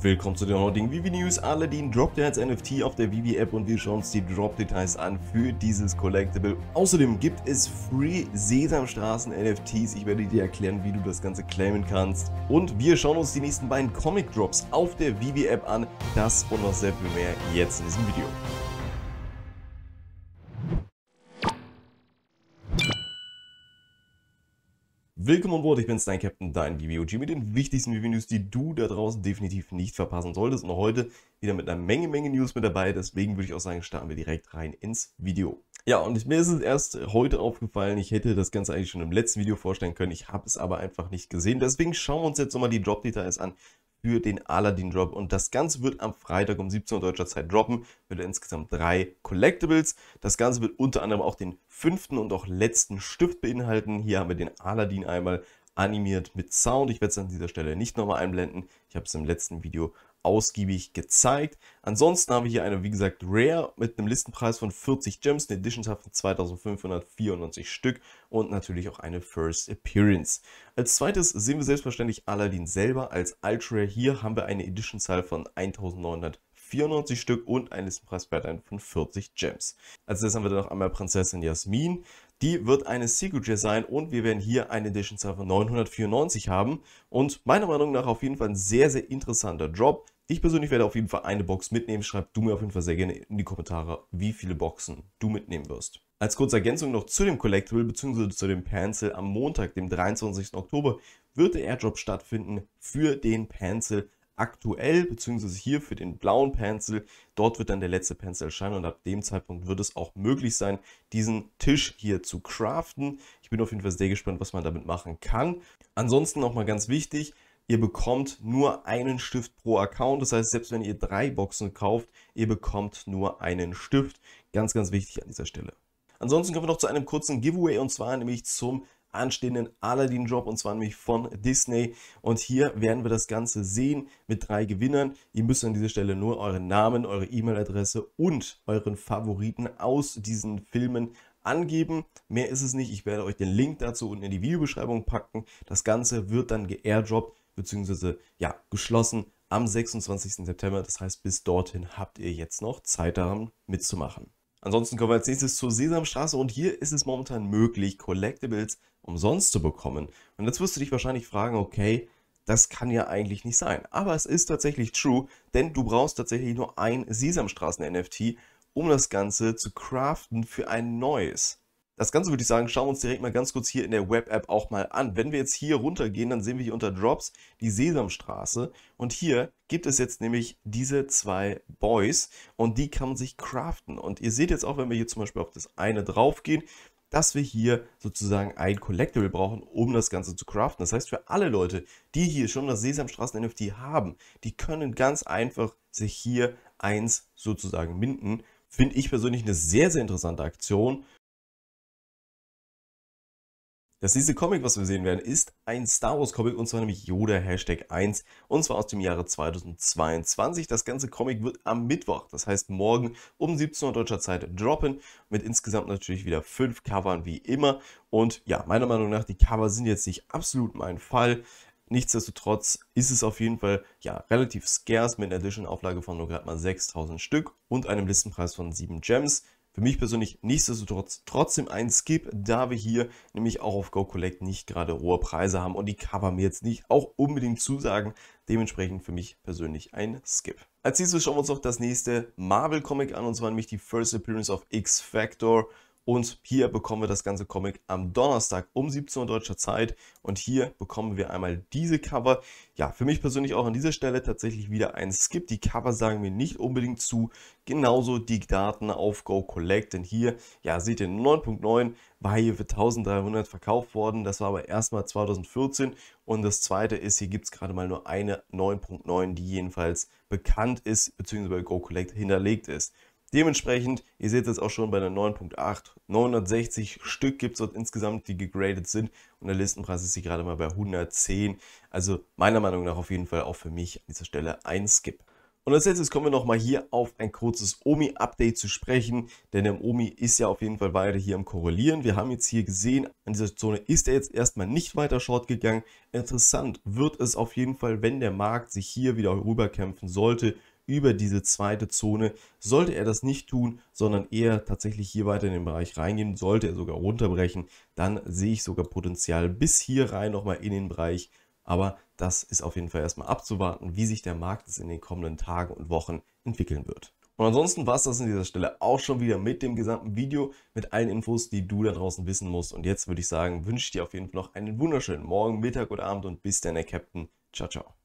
Willkommen zu den heutigen Vivi News. Aladdin droppt ja als NFT auf der Vivi App und wir schauen uns die Drop-Details an für dieses Collectible. Außerdem gibt es Free Sesamstraßen NFTs. Ich werde dir erklären, wie du das Ganze claimen kannst. Und wir schauen uns die nächsten beiden Comic Drops auf der Vivi App an. Das und noch sehr viel mehr jetzt in diesem Video. Willkommen an Bord, ich bin Stein Captain, dein GBOG mit den wichtigsten Review-News, die du da draußen definitiv nicht verpassen solltest. Und heute wieder mit einer Menge, Menge News mit dabei. Deswegen würde ich auch sagen, starten wir direkt rein ins Video. Ja, und mir ist es erst heute aufgefallen, ich hätte das Ganze eigentlich schon im letzten Video vorstellen können, ich habe es aber einfach nicht gesehen. Deswegen schauen wir uns jetzt nochmal die Drop-Details an für den Aladdin-Drop. Und das Ganze wird am Freitag um 17 Uhr deutscher Zeit droppen. Mit insgesamt drei Collectibles. Das Ganze wird unter anderem auch den fünften und auch letzten Stift beinhalten. Hier haben wir den Aladdin einmal animiert mit Sound. Ich werde es an dieser Stelle nicht nochmal einblenden. Ich habe es im letzten Video ausgiebig gezeigt. Ansonsten haben wir hier eine, wie gesagt, Rare mit einem Listenpreis von 40 Gems, eine Editionshaftung von 2594 Stück und natürlich auch eine First Appearance. Als zweites sehen wir selbstverständlich Aladdin selber als Ultra Rare. Hier haben wir eine Editionzahl von 1900. 94 Stück und ein Listenpreisblattline von 40 Gems. Als letztes haben wir dann noch einmal Prinzessin Jasmin. Die wird eine Signature sein und wir werden hier eine Edition Zahl von 994 haben. Und meiner Meinung nach auf jeden Fall ein sehr, sehr interessanter Drop. Ich persönlich werde auf jeden Fall eine Box mitnehmen. Schreib du mir auf jeden Fall sehr gerne in die Kommentare, wie viele Boxen du mitnehmen wirst. Als kurze Ergänzung noch zu dem Collectible bzw. zu dem Pencil. Am Montag, dem 23. Oktober, wird der Airdrop stattfinden für den Pencil aktuell, beziehungsweise hier für den blauen Pencil. Dort wird dann der letzte Pencil erscheinen und ab dem Zeitpunkt wird es auch möglich sein, diesen Tisch hier zu craften. Ich bin auf jeden Fall sehr gespannt, was man damit machen kann. Ansonsten nochmal ganz wichtig, ihr bekommt nur einen Stift pro Account. Das heißt, selbst wenn ihr drei Boxen kauft, ihr bekommt nur einen Stift. Ganz, ganz wichtig an dieser Stelle. Ansonsten kommen wir noch zu einem kurzen Giveaway und zwar nämlich zum anstehenden Aladdin-Job und zwar nämlich von Disney. Und hier werden wir das Ganze sehen mit drei Gewinnern. Ihr müsst an dieser Stelle nur euren Namen, eure E-Mail-Adresse und euren Favoriten aus diesen Filmen angeben. Mehr ist es nicht. Ich werde euch den Link dazu unten in die Videobeschreibung packen. Das Ganze wird dann geairdroppt bzw. ja, geschlossen am 26. September. Das heißt, bis dorthin habt ihr jetzt noch Zeit daran mitzumachen. Ansonsten kommen wir als nächstes zur Sesamstraße und hier ist es momentan möglich, Collectibles umsonst zu bekommen. Und jetzt wirst du dich wahrscheinlich fragen, okay, das kann ja eigentlich nicht sein. Aber es ist tatsächlich true, denn du brauchst tatsächlich nur ein Sesamstraßen-NFT, um das Ganze zu craften für ein neues. Das Ganze würde ich sagen, schauen wir uns direkt mal ganz kurz hier in der Web-App auch mal an. Wenn wir jetzt hier runtergehen, dann sehen wir hier unter Drops die Sesamstraße. Und hier gibt es jetzt nämlich diese zwei Boys und die kann man sich craften. Und ihr seht jetzt auch, wenn wir hier zum Beispiel auf das eine draufgehen, dass wir hier sozusagen ein Collectible brauchen, um das Ganze zu craften. Das heißt, für alle Leute, die hier schon das Sesamstraßen-NFT haben, die können ganz einfach sich hier eins sozusagen minden. Finde ich persönlich eine sehr, sehr interessante Aktion das nächste Comic, was wir sehen werden, ist ein Star Wars Comic und zwar nämlich Yoda Hashtag 1 und zwar aus dem Jahre 2022. Das ganze Comic wird am Mittwoch, das heißt morgen um 17 Uhr deutscher Zeit droppen mit insgesamt natürlich wieder fünf Covern wie immer. Und ja, meiner Meinung nach, die Cover sind jetzt nicht absolut mein Fall. Nichtsdestotrotz ist es auf jeden Fall ja, relativ scarce mit einer Edition-Auflage von nur gerade mal 6000 Stück und einem Listenpreis von 7 Gems. Für mich persönlich nichtsdestotrotz trotzdem ein Skip, da wir hier nämlich auch auf Go Collect nicht gerade hohe Preise haben und die Cover mir jetzt nicht auch unbedingt zusagen. Dementsprechend für mich persönlich ein Skip. Als nächstes schauen wir uns noch das nächste Marvel Comic an und zwar nämlich die First Appearance of X-Factor. Und hier bekommen wir das ganze Comic am Donnerstag um 17 Uhr deutscher Zeit. Und hier bekommen wir einmal diese Cover. Ja, für mich persönlich auch an dieser Stelle tatsächlich wieder ein Skip. Die Cover sagen mir nicht unbedingt zu. Genauso die Daten auf Go Collect. Denn hier, ja, seht ihr 9.9 war hier für 1300 verkauft worden. Das war aber erstmal 2014. Und das zweite ist, hier gibt es gerade mal nur eine 9.9, die jedenfalls bekannt ist, beziehungsweise bei Go Collect hinterlegt ist. Dementsprechend, ihr seht es auch schon bei der 9.8, 960 Stück gibt es dort insgesamt, die gegradet sind und der Listenpreis ist hier gerade mal bei 110. Also meiner Meinung nach auf jeden Fall auch für mich an dieser Stelle ein Skip. Und als letztes kommen wir nochmal hier auf ein kurzes OMI-Update zu sprechen, denn der OMI ist ja auf jeden Fall weiter hier am Korrelieren. Wir haben jetzt hier gesehen, an dieser Zone ist er jetzt erstmal nicht weiter short gegangen. Interessant wird es auf jeden Fall, wenn der Markt sich hier wieder rüberkämpfen sollte über diese zweite Zone. Sollte er das nicht tun, sondern eher tatsächlich hier weiter in den Bereich reingehen, sollte er sogar runterbrechen, dann sehe ich sogar Potenzial bis hier rein nochmal in den Bereich. Aber das ist auf jeden Fall erstmal abzuwarten, wie sich der Markt in den kommenden Tagen und Wochen entwickeln wird. Und ansonsten war es das an dieser Stelle auch schon wieder mit dem gesamten Video, mit allen Infos, die du da draußen wissen musst. Und jetzt würde ich sagen, wünsche ich dir auf jeden Fall noch einen wunderschönen Morgen, Mittag oder Abend und bis dann, der Captain. Ciao, ciao.